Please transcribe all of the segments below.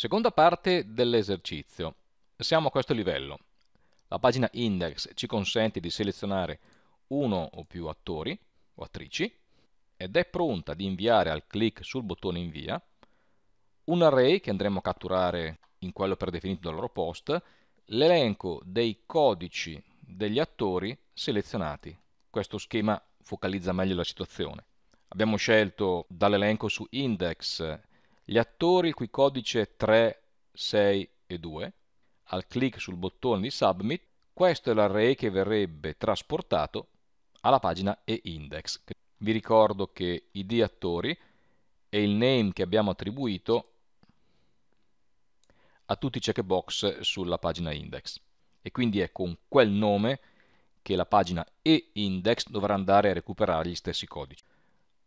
Seconda parte dell'esercizio. Siamo a questo livello. La pagina index ci consente di selezionare uno o più attori o attrici ed è pronta di inviare al clic sul bottone invia un array che andremo a catturare in quello predefinito dal loro post, l'elenco dei codici degli attori selezionati. Questo schema focalizza meglio la situazione. Abbiamo scelto dall'elenco su index gli attori il cui codice è 3, 6 e 2. Al clic sul bottone di Submit, questo è l'array che verrebbe trasportato alla pagina e-index. Vi ricordo che id attori è il name che abbiamo attribuito a tutti i checkbox sulla pagina index e quindi è con quel nome che la pagina e-index dovrà andare a recuperare gli stessi codici.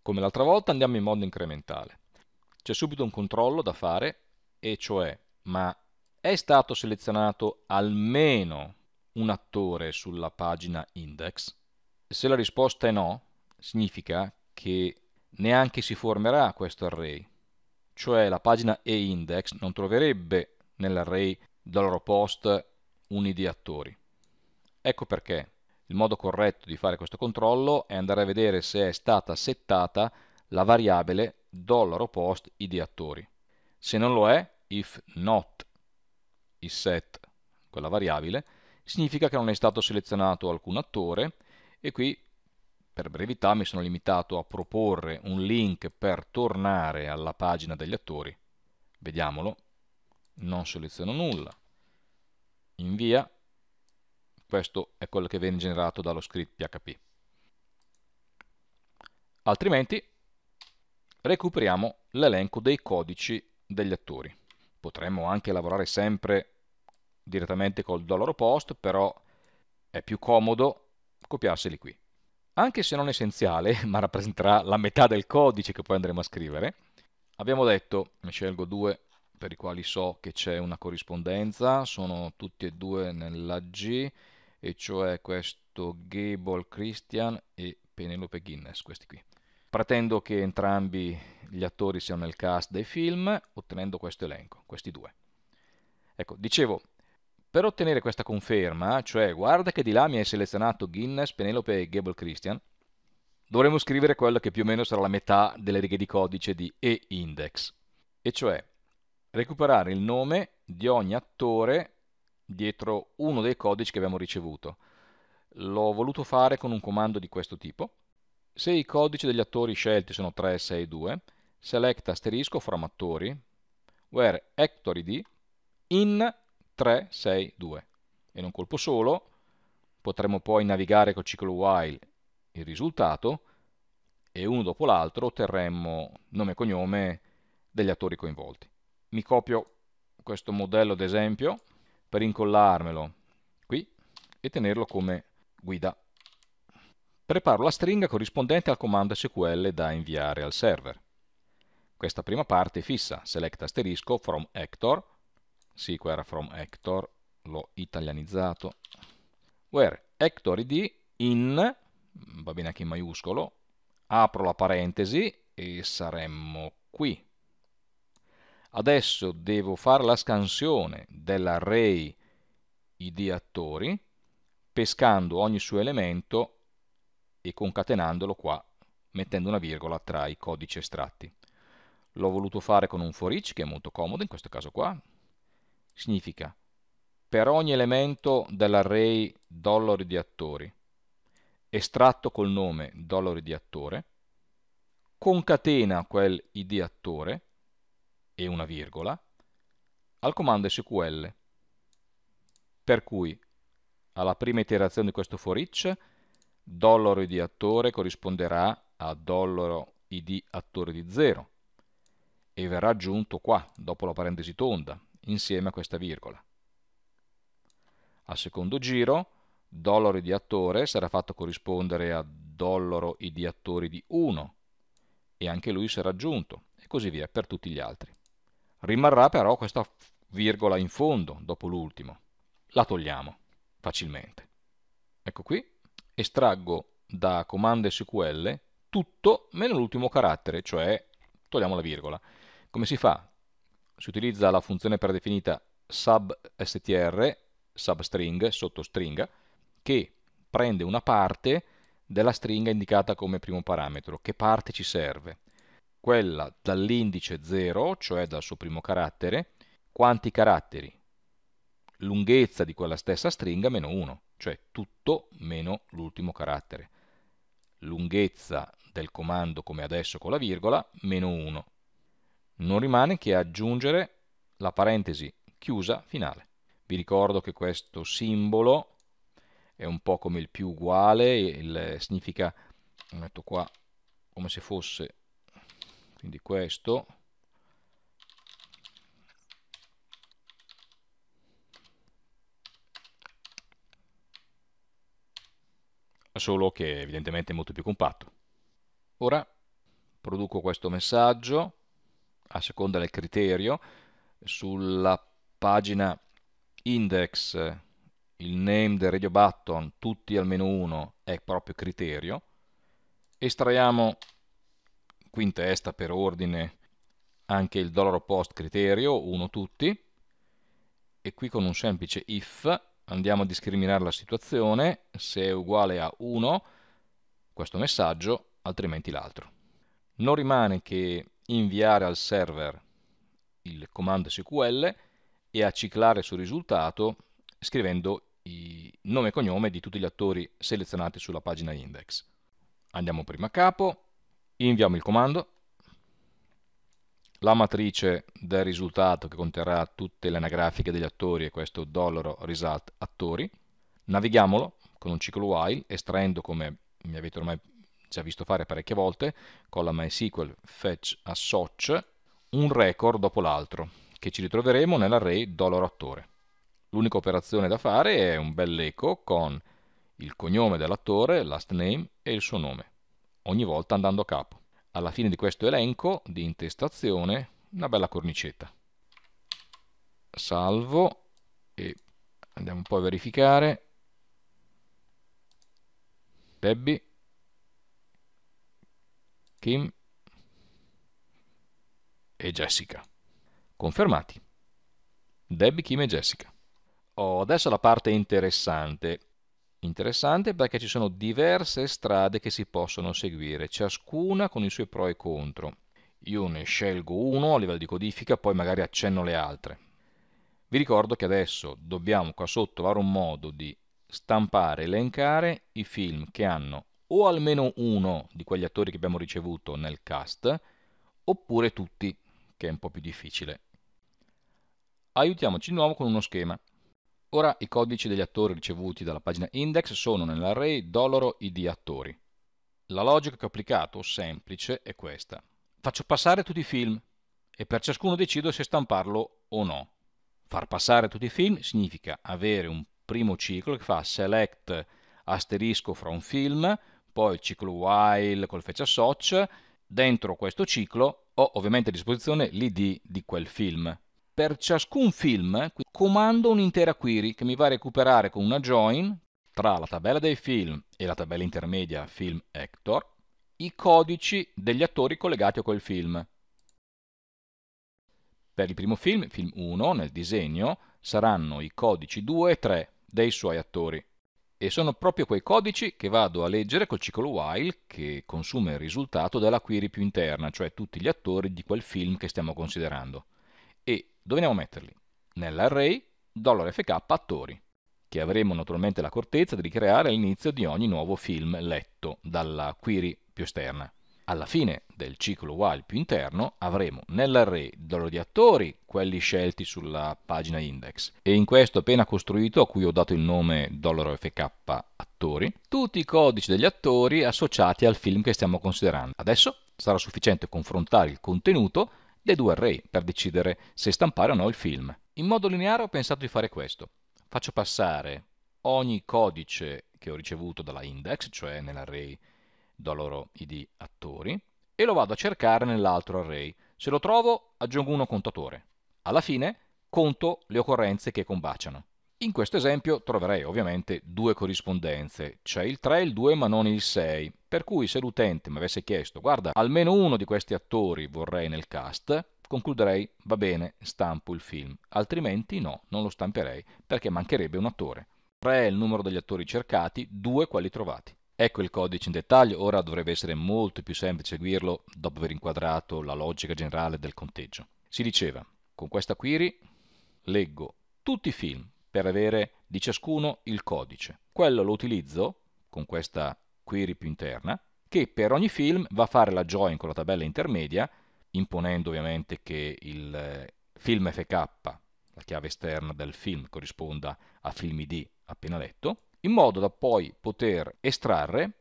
Come l'altra volta andiamo in modo incrementale c'è subito un controllo da fare, e cioè, ma è stato selezionato almeno un attore sulla pagina index? Se la risposta è no, significa che neanche si formerà questo array, cioè la pagina e index non troverebbe nell'array dollaro post un di attori. Ecco perché il modo corretto di fare questo controllo è andare a vedere se è stata settata la variabile $post id Se non lo è, if not is set, quella variabile, significa che non è stato selezionato alcun attore e qui per brevità mi sono limitato a proporre un link per tornare alla pagina degli attori. Vediamolo. Non seleziono nulla. Invia. Questo è quello che viene generato dallo script PHP. Altrimenti recuperiamo l'elenco dei codici degli attori. Potremmo anche lavorare sempre direttamente col dollaro post, però è più comodo copiarseli qui. Anche se non essenziale, ma rappresenterà la metà del codice che poi andremo a scrivere, abbiamo detto, ne scelgo due per i quali so che c'è una corrispondenza, sono tutti e due nella G, e cioè questo Gable Christian e Penelope Guinness, questi qui. Pretendo che entrambi gli attori siano nel cast dei film, ottenendo questo elenco, questi due. Ecco, dicevo, per ottenere questa conferma, cioè guarda che di là mi hai selezionato Guinness, Penelope e Gable Christian, dovremmo scrivere quello che più o meno sarà la metà delle righe di codice di e-index, e cioè recuperare il nome di ogni attore dietro uno dei codici che abbiamo ricevuto. L'ho voluto fare con un comando di questo tipo, se i codici degli attori scelti sono 3, 6, 2, selecta asterisco from attori, where actor id in 3, 6, 2. In un colpo solo potremo poi navigare col ciclo while il risultato e uno dopo l'altro otterremmo nome e cognome degli attori coinvolti. Mi copio questo modello d'esempio per incollarmelo qui e tenerlo come guida preparo la stringa corrispondente al comando SQL da inviare al server. Questa prima parte è fissa, select asterisco from actor, sì, qua era from actor, l'ho italianizzato, where actor id in, va bene anche in maiuscolo, apro la parentesi e saremmo qui. Adesso devo fare la scansione dell'array id attori, pescando ogni suo elemento e concatenandolo qua mettendo una virgola tra i codici estratti. L'ho voluto fare con un for each che è molto comodo in questo caso qua. Significa per ogni elemento dell'array dollari di attori estratto col nome dollari di attore, concatena quel id attore e una virgola al comando SQL. Per cui alla prima iterazione di questo for each dollaro id attore corrisponderà a dollaro id attore di 0 e verrà aggiunto qua, dopo la parentesi tonda, insieme a questa virgola. Al secondo giro, dollaro id attore sarà fatto corrispondere a dollaro id attore di 1 e anche lui sarà aggiunto, e così via per tutti gli altri. Rimarrà però questa virgola in fondo, dopo l'ultimo. La togliamo facilmente. Ecco qui, estraggo da comando SQL tutto meno l'ultimo carattere, cioè togliamo la virgola. Come si fa? Si utilizza la funzione predefinita substr, substring, sottostringa, che prende una parte della stringa indicata come primo parametro. Che parte ci serve? Quella dall'indice 0, cioè dal suo primo carattere, quanti caratteri? lunghezza di quella stessa stringa meno 1, cioè tutto meno l'ultimo carattere. Lunghezza del comando come adesso con la virgola, meno 1. Non rimane che aggiungere la parentesi chiusa finale. Vi ricordo che questo simbolo è un po' come il più uguale, il, significa, lo metto qua come se fosse, quindi questo, solo che evidentemente è molto più compatto. Ora produco questo messaggio a seconda del criterio sulla pagina index il name del radio button tutti almeno uno è proprio criterio estraiamo qui in testa per ordine anche il dollaro post criterio uno tutti e qui con un semplice if andiamo a discriminare la situazione, se è uguale a 1 questo messaggio, altrimenti l'altro. Non rimane che inviare al server il comando SQL e a ciclare sul risultato scrivendo il nome e cognome di tutti gli attori selezionati sulla pagina index. Andiamo prima a capo, inviamo il comando, la matrice del risultato che conterrà tutte le anagrafiche degli attori è questo dollaro result attori, navighiamolo con un ciclo while estraendo come mi avete ormai già visto fare parecchie volte con la MySQL fetch assoc un record dopo l'altro che ci ritroveremo nell'array dollaro attore. L'unica operazione da fare è un bel eco con il cognome dell'attore, last name e il suo nome, ogni volta andando a capo alla fine di questo elenco di intestazione una bella cornicetta. Salvo e andiamo un po' a verificare. Debbie, Kim e Jessica. Confermati. Debbie, Kim e Jessica. Oh, adesso la parte interessante. Interessante perché ci sono diverse strade che si possono seguire, ciascuna con i suoi pro e contro. Io ne scelgo uno a livello di codifica, poi magari accenno le altre. Vi ricordo che adesso dobbiamo qua sotto trovare un modo di stampare, elencare i film che hanno o almeno uno di quegli attori che abbiamo ricevuto nel cast, oppure tutti, che è un po' più difficile. Aiutiamoci di nuovo con uno schema. Ora i codici degli attori ricevuti dalla pagina index sono nell'array dollaro id attori. La logica che ho applicato, semplice, è questa. Faccio passare tutti i film e per ciascuno decido se stamparlo o no. Far passare tutti i film significa avere un primo ciclo che fa select asterisco from film, poi il ciclo while col fece soc, dentro questo ciclo ho ovviamente a disposizione l'id di quel film per ciascun film eh, comando un'intera query che mi va a recuperare con una join tra la tabella dei film e la tabella intermedia film actor i codici degli attori collegati a quel film. Per il primo film, film 1, nel disegno, saranno i codici 2 e 3 dei suoi attori. E sono proprio quei codici che vado a leggere col ciclo while che consuma il risultato della query più interna, cioè tutti gli attori di quel film che stiamo considerando. Dove andiamo a metterli? Nell'array $fk attori, che avremo naturalmente l'accortezza di ricreare all'inizio di ogni nuovo film letto dalla query più esterna. Alla fine del ciclo while più interno avremo nell'array dollaro di attori quelli scelti sulla pagina index e in questo appena costruito a cui ho dato il nome fk attori tutti i codici degli attori associati al film che stiamo considerando. Adesso sarà sufficiente confrontare il contenuto dei due array per decidere se stampare o no il film. In modo lineare ho pensato di fare questo. Faccio passare ogni codice che ho ricevuto dalla index, cioè nell'array do loro id attori, e lo vado a cercare nell'altro array. Se lo trovo aggiungo uno contatore. Alla fine conto le occorrenze che combaciano. In questo esempio troverei ovviamente due corrispondenze, cioè il 3 e il 2 ma non il 6, per cui se l'utente mi avesse chiesto guarda almeno uno di questi attori vorrei nel cast, concluderei va bene, stampo il film, altrimenti no, non lo stamperei perché mancherebbe un attore. 3 è il numero degli attori cercati, 2 quelli trovati. Ecco il codice in dettaglio, ora dovrebbe essere molto più semplice seguirlo dopo aver inquadrato la logica generale del conteggio. Si diceva, con questa query leggo tutti i film per avere di ciascuno il codice. Quello lo utilizzo con questa query più interna, che per ogni film va a fare la join con la tabella intermedia, imponendo ovviamente che il eh, film FK, la chiave esterna del film, corrisponda a film ID appena letto, in modo da poi poter estrarre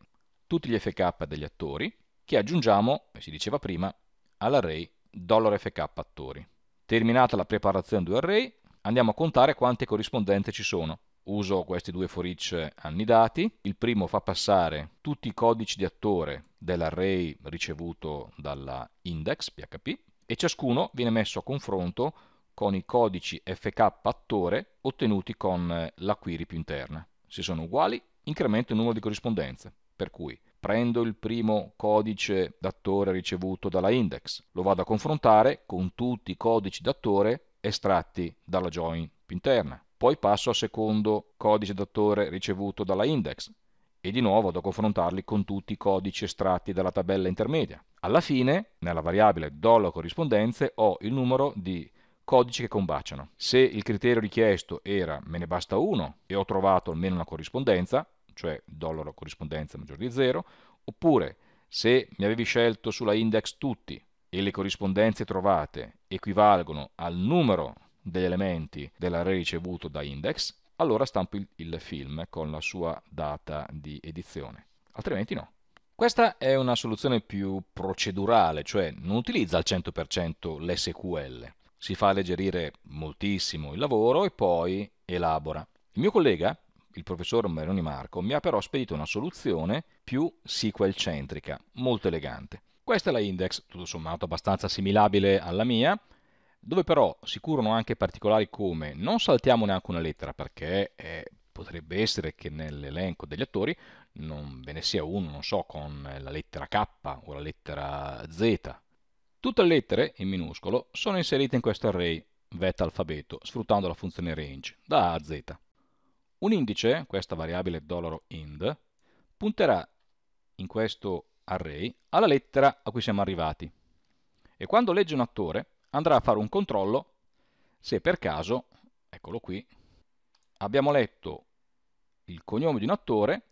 tutti gli FK degli attori che aggiungiamo, come si diceva prima, all'array $FK attori. Terminata la preparazione dell'array, andiamo a contare quante corrispondenze ci sono. Uso questi due for each annidati, il primo fa passare tutti i codici di attore dell'array ricevuto dalla index PHP e ciascuno viene messo a confronto con i codici fk attore ottenuti con la query più interna. Se sono uguali, incremento il numero di corrispondenze, per cui prendo il primo codice d'attore ricevuto dalla index, lo vado a confrontare con tutti i codici d'attore estratti dalla join interna. Poi passo al secondo codice d'attore ricevuto dalla index e di nuovo a confrontarli con tutti i codici estratti dalla tabella intermedia. Alla fine, nella variabile dolo corrispondenze, ho il numero di codici che combaciano. Se il criterio richiesto era me ne basta uno e ho trovato almeno una corrispondenza, cioè dollaro corrispondenza maggiore di 0, oppure se mi avevi scelto sulla index tutti e le corrispondenze trovate equivalgono al numero degli elementi dell'array ricevuto da index, allora stampo il, il film con la sua data di edizione, altrimenti no. Questa è una soluzione più procedurale, cioè non utilizza al 100% l'SQL. Si fa alleggerire moltissimo il lavoro e poi elabora. Il mio collega, il professor Maroni Marco, mi ha però spedito una soluzione più SQL centrica, molto elegante. Questa è la index, tutto sommato abbastanza assimilabile alla mia, dove però si curano anche particolari come non saltiamo neanche una lettera perché eh, potrebbe essere che nell'elenco degli attori non ve ne sia uno, non so, con la lettera K o la lettera Z. Tutte le lettere in minuscolo sono inserite in questo array vet alfabeto sfruttando la funzione range da A a Z. Un indice, questa variabile $ind, punterà in questo array alla lettera a cui siamo arrivati. E quando legge un attore andrà a fare un controllo se per caso, eccolo qui, abbiamo letto il cognome di un attore,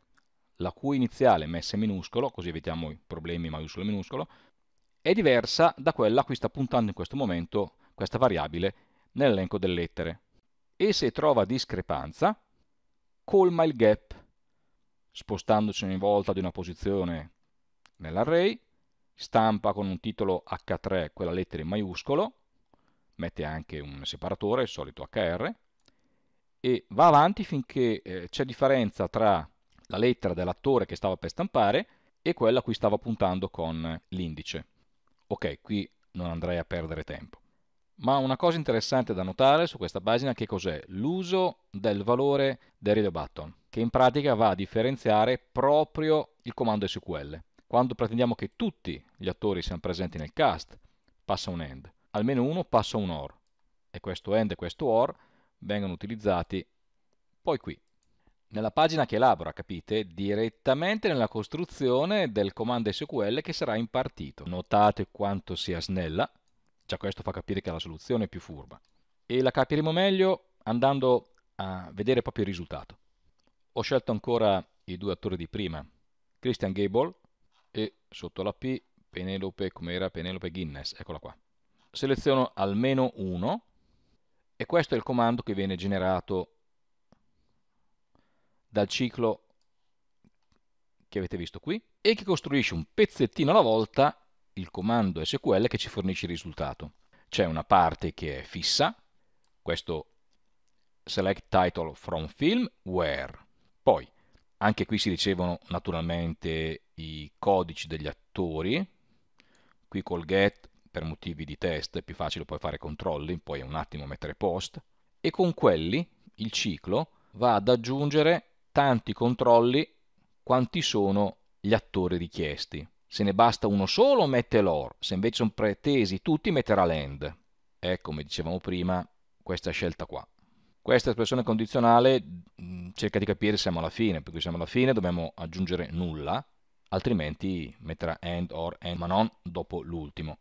la cui iniziale messa in minuscolo, così evitiamo i problemi maiuscolo e minuscolo, è diversa da quella a cui sta puntando in questo momento questa variabile nell'elenco delle lettere. E se trova discrepanza, colma il gap, spostandoci ogni volta di una posizione nell'array, stampa con un titolo H3 quella lettera in maiuscolo, mette anche un separatore, il solito HR, e va avanti finché eh, c'è differenza tra la lettera dell'attore che stava per stampare e quella a cui stava puntando con l'indice. Ok, qui non andrei a perdere tempo. Ma una cosa interessante da notare su questa pagina che cos'è? L'uso del valore del read button, che in pratica va a differenziare proprio il comando SQL. Quando pretendiamo che tutti gli attori siano presenti nel cast, passa un AND. Almeno uno passa un OR. E questo AND e questo OR vengono utilizzati poi qui. Nella pagina che elabora, capite, direttamente nella costruzione del comando SQL che sarà impartito. Notate quanto sia snella, già questo fa capire che la soluzione è più furba. E la capiremo meglio andando a vedere proprio il risultato. Ho scelto ancora i due attori di prima, Christian Gable e sotto la P Penelope, come era Penelope Guinness, eccola qua. Seleziono almeno uno e questo è il comando che viene generato dal ciclo che avete visto qui e che costruisce un pezzettino alla volta il comando SQL che ci fornisce il risultato. C'è una parte che è fissa, questo select title from film where. Poi anche qui si ricevono naturalmente i codici degli attori, qui col get per motivi di test è più facile poi fare controlli, poi un attimo mettere post, e con quelli il ciclo va ad aggiungere tanti controlli quanti sono gli attori richiesti. Se ne basta uno solo mette l'or, se invece sono pretesi tutti metterà l'end. È come dicevamo prima questa scelta qua. Questa espressione condizionale mm, cerca di capire se siamo alla fine, perché siamo alla fine dobbiamo aggiungere nulla, altrimenti metterà AND OR end ma non dopo l'ultimo.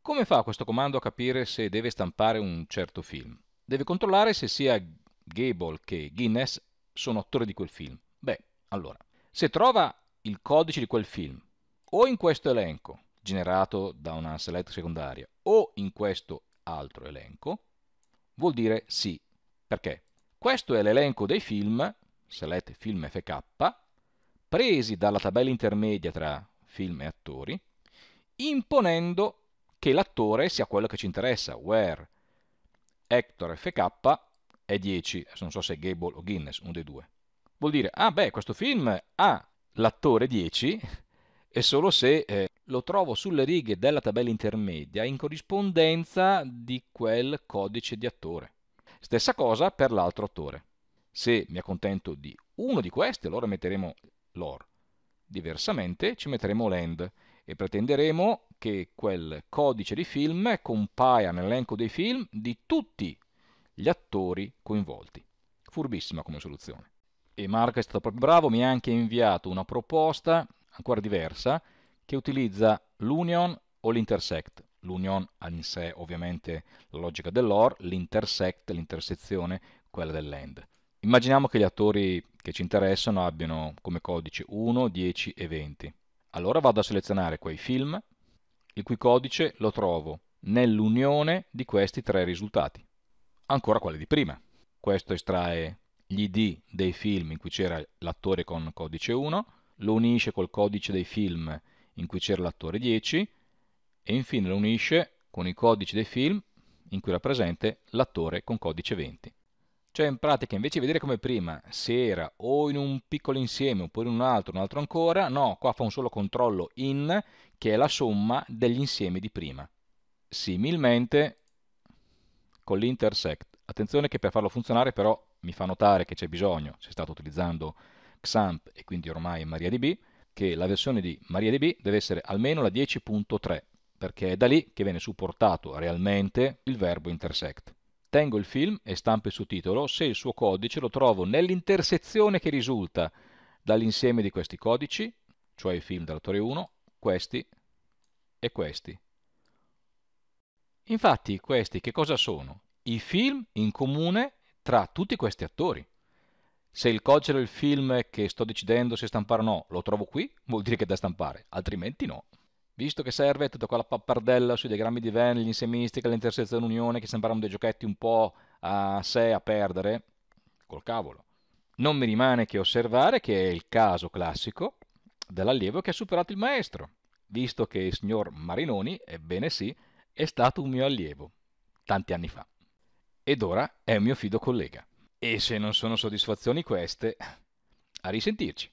Come fa questo comando a capire se deve stampare un certo film? Deve controllare se sia Gable che Guinness sono attori di quel film. Beh, allora, se trova il codice di quel film o in questo elenco generato da una select secondaria o in questo altro elenco, vuol dire sì. Perché? Questo è l'elenco dei film, select film FK, presi dalla tabella intermedia tra film e attori, imponendo che l'attore sia quello che ci interessa, where Hector FK è 10, non so se è Gable o Guinness, uno dei due. Vuol dire, ah beh, questo film ha l'attore 10 e solo se eh, lo trovo sulle righe della tabella intermedia in corrispondenza di quel codice di attore. Stessa cosa per l'altro attore. Se mi accontento di uno di questi, allora metteremo l'or. Diversamente ci metteremo l'AND e pretenderemo che quel codice di film compaia nell'elenco dei film di tutti gli attori coinvolti. Furbissima come soluzione. E Marco è stato proprio bravo, mi ha anche inviato una proposta ancora diversa che utilizza l'union o l'intersect. L'union ha in sé ovviamente la logica dell'or, l'intersect, l'intersezione, quella dell'end. Immaginiamo che gli attori che ci interessano abbiano come codice 1, 10 e 20. Allora vado a selezionare quei film, il cui codice lo trovo nell'unione di questi tre risultati. Ancora quelli di prima. Questo estrae gli ID dei film in cui c'era l'attore con codice 1, lo unisce col codice dei film in cui c'era l'attore 10 e infine lo unisce con i codici dei film in cui era presente l'attore con codice 20. Cioè in pratica invece di vedere come prima se era o in un piccolo insieme oppure in un altro, un altro ancora, no, qua fa un solo controllo in che è la somma degli insiemi di prima. Similmente con l'intersect. Attenzione che per farlo funzionare però mi fa notare che c'è bisogno, se state utilizzando XAMPP e quindi ormai MariaDB, che la versione di MariaDB deve essere almeno la 10.3 perché è da lì che viene supportato realmente il verbo intersect. Tengo il film e stampo il sottotitolo se il suo codice lo trovo nell'intersezione che risulta dall'insieme di questi codici, cioè i film dell'attore 1, questi e questi. Infatti questi che cosa sono? I film in comune tra tutti questi attori. Se il codice del film che sto decidendo se stampare o no lo trovo qui, vuol dire che è da stampare, altrimenti no. Visto che serve tutta quella pappardella sui diagrammi di Venn, l'insiemistica, l'intersezione unione, che sembrano dei giochetti un po' a sé a perdere, col cavolo. Non mi rimane che osservare che è il caso classico dell'allievo che ha superato il maestro, visto che il signor Marinoni, ebbene sì, è stato un mio allievo, tanti anni fa. Ed ora è un mio fido collega. E se non sono soddisfazioni queste, a risentirci.